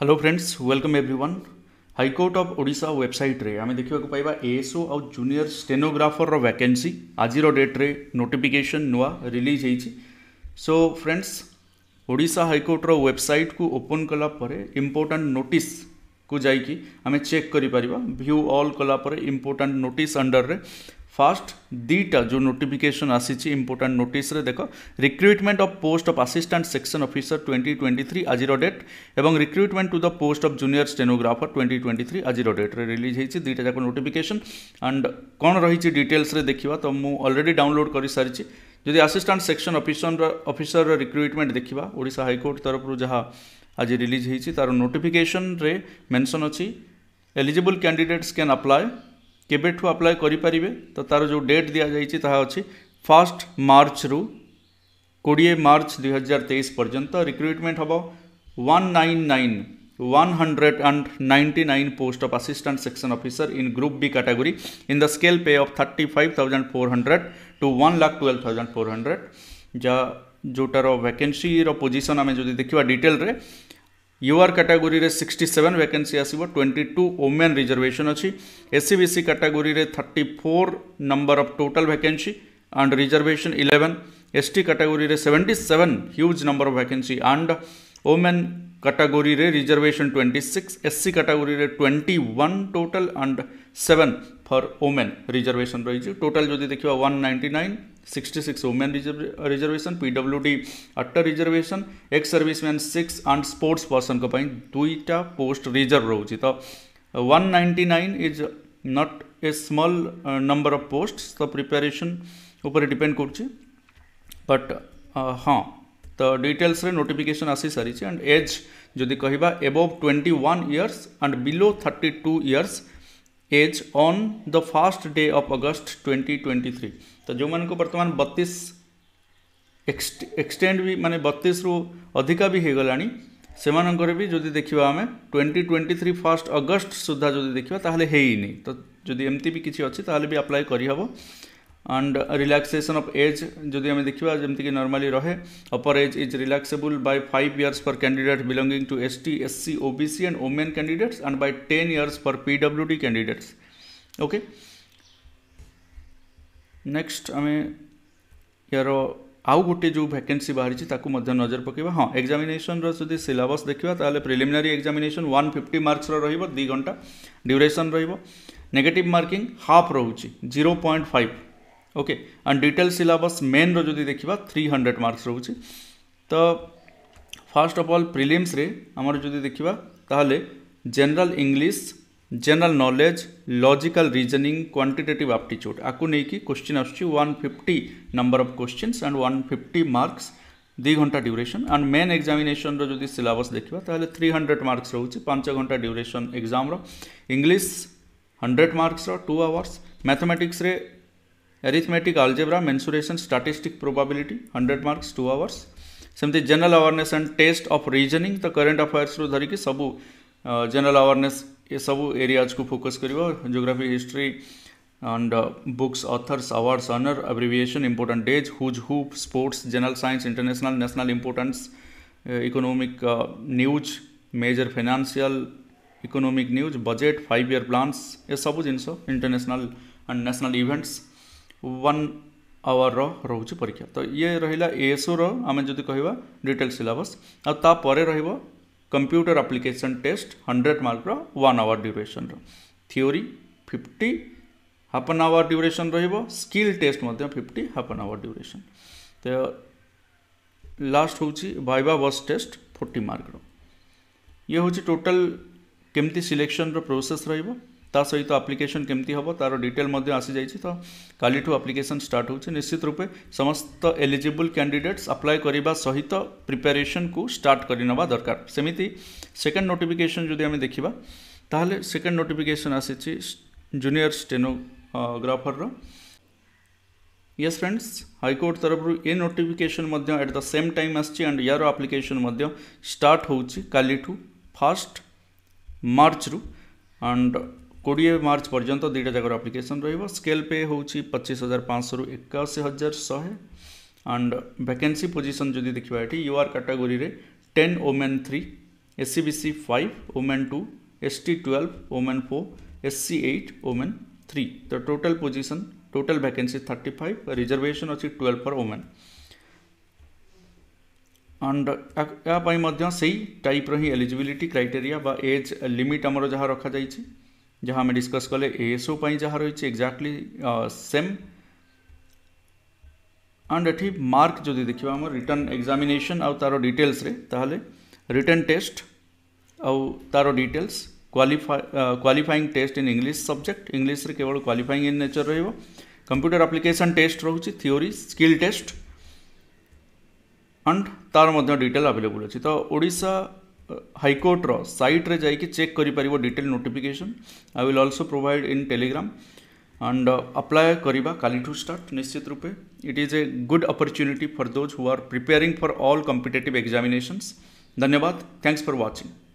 Hello friends welcome everyone high court of Odisha website रे आम देखा पाइबा एएसओ आउ जूनियर स्टेनोग्राफर रो वैकेंसी आज डेट रे नोटिफिकेशन नुआ रिलीज हो सो फ्रेंड्स ओडिशा हाईकोर्ट रो वेबसाइट को ओपन कलापर इम्पोर्टाट नोटिस को जाकि आम चेक कर भ्यू अल कलापर इम्पोर्टाट नोटिस अंडर में ফার্স্ট দুইটা যে নোটিফিকেসন আসিছে ইম্পর্টাট নোটিসে দেখ recruitment of post of assistant section officer twenty twenty three আজির ডেট এবং recruitment to the post of junior stenographer twenty twenty three আজির ডেট্রে রিলিজ হয়েছে দুইটা যাক নোটিফিকেসন আন্ড কম রয়েছে ডিটেলসে দেখা তো মু অলরেডি ডাউনলোড করে সারিছি যদি assistant section officer officer recruitment দেখা ওড়শা হাইকোর্ট তরফর যা আজ রিলিজ হয়েছে তার নোটিফিকেসন রে মেনশন অছি এলিজিবল ক্যান্ডিডেটস ক্যান আপ্লাই केबू आप्लाय करें तो तार जो डेट दि जाइए फास्ट मार्च रु कोड़े मार्च दुई हजार तेईस पर्यटन रिक्रुटमेंट हम one nine nine one hundred and ninety nine post of assistant section officer in group B category in the scale pay of thirty five thousand four hundred to one lakh twelve thousand four hundred जा जोटार position आम जो देखा detail U R କାଟାଗୋରୀରେ sixty seven vacancy ଆସିବ twenty two women reservation ଅଛି S C B C କାଟାଗୋରୀରେ thirty four number of total vacancy and reservation eleven S T କାଟାଗୋରୀରେ seventy seven huge number of vacancy and women କାଟାଗୋରୀରେ reservation twenty six S C କାଟାଗୋରୀରେ twenty one total and seven for women reservation ରହିଛି total ଯଦି ଦେଖିବା one ninety nine sixty six women reservation डी अट्ट reservation ex serviceman six and sports person को दुईटा post reserve रोचे तो one ninety nine is not a small number of post तो प्रिपेरेसन उपर डिपेंड कर बट हाँ तो डिटेल्स रे नोटिफिकेशन आसी सारी एंड एज जदि कह above twenty one years and below thirty two years age on the first day of August 2023 तो जो मान बर्तमान बतीस एक्सटेड भी मानते बतीस रु अधिका भी हो गला से भी जदि देखा आम twenty twenty three first August सुधा जो देखा ताहले तो जदि एमती भी किसी अच्छी ताहले भी आप्लाय करहब एंड रिलैक्सेशन ऑफ एज जब देखा जमीक नर्माली रहे upper age is relaxable by five years for candidate belonging to ST SC OBC and women candidates and by ten years for PW D candidates okay next आम यार आउ गोटे जो भैकेसी बाहरी नजर पकड़ा हाँ एक्जामेसन रि सिलस देखा तो preliminary examination one fifty marks रही दि घंटा ड्यूरेसन रेगेट मार्किंग हाफ रोच zero point five okay and detail syllabus main रो जदि देखिबा 300 मार्क्स रहउछि तो फास्ट अफ अल प्रीलिम्स रे हमर जदि देखिबा ताहले general English general knowledge logical reasoning quantitative aptitude आकु नै क्वेश्चन आछछि fifty number of questions and one fifty marks 2 घंटा ड्यूरेशन एंड मेन एक्जामेसन रो जदि देखा तो थ्री हंड्रेड मार्क्स रहउछि पांच घंटा ड्यूरेसन एक्जाम्र रो हंड्रेड 100 मार्क्स रो hours mathematics arithmetic algebra mensuration statistic probability 100 marks 2 hours સેમથી general awareness and test of reasoning તો કરંટ અફેર્સરૂ ધરીકે સબુ જનરલ અવેરનેસ એ સબુ એરિયાઝકુ ફોકସ୍ କରିବ geography history and uh, books, authors, awards, honor, abbreviation, important dates, who's who, sports, general science, international, national importance, uh, economic uh, news, major financial, economic news, budget, five year plans, a yes, sub जिनसो international and national events. One hour रोच परीक्षा तो ये रहा A SO रहा जो कह detail syllabus आपर computer application test hundred mark one hour duration theory fifty half an hour duration skill test fifty half an hour duration तो लास्ट हूँ भाइवा बस टेस्ट फोर्टी मार्क रे हूँ टोटाल केमती सिलेक्शन रोसेस रहा सहित आप्लिकेसन केमती हम तार डिटेल आसी जाइए तो कालीठ आप्लिकेसन स्टार्ट होश्चित रूपे समस्त एलिजिबल कैंडिडेट्स अप्लाई करने सहित प्रिपेरेसन को स्टार्ट करवा दरकार सेमती सेकेंड नोटिफिकेसन जो देखा तेल सेकेंड नोटिफिकेसन आसी junior stenographer yes friends high court तरफ ए notification at the same time and आर आप्लिकेसन स्टार्ट होली फास्ट मार्च रु एंड कोड़े मार्च पर्यटन दुईटा जगार आप्लिकेसन है स्केल पे हो पचीस हजार पाँच सौ एकाशी हजार शहे आंड भैके पोजिशन जो देखा ये UR category ten women three S C C five women two S T twelve women four S C eight women three तो टोटाल पोजिशन टोटाल भैके थर्टी फाइव रिजर्वेशन अच्छी ट्वेल्व फर ओमेन अंड यापाई type रही eligibility criteria age limit आमर जहाँ रखा जाएगी जहाँ आम डिस्कस कले एएसओ जहाँ रही एक्जाक्टली सेम एंड एटी मार्क जो देखा आम रिटर्न एक्जामेसन तार डिटेल्स रिटर्न टेस्ट आउ तार details qualify qualifying test in English subject English रे केवल qualifying in nature computer computer test रोचे थीओरी स्किल टेस्ट एंड तार डिटेल अवेलेबल अच्छी तो ओडा हाइकोर्टर सैट्र जाकि चेक कर detail notification I will also provide in Telegram and apply करवा कालीठ स्टार्ट निश्चित रूपे it is a good opportunity for those who are preparing for all competitive examinations धन्यवाद थैंक्स फर व्वाचिंग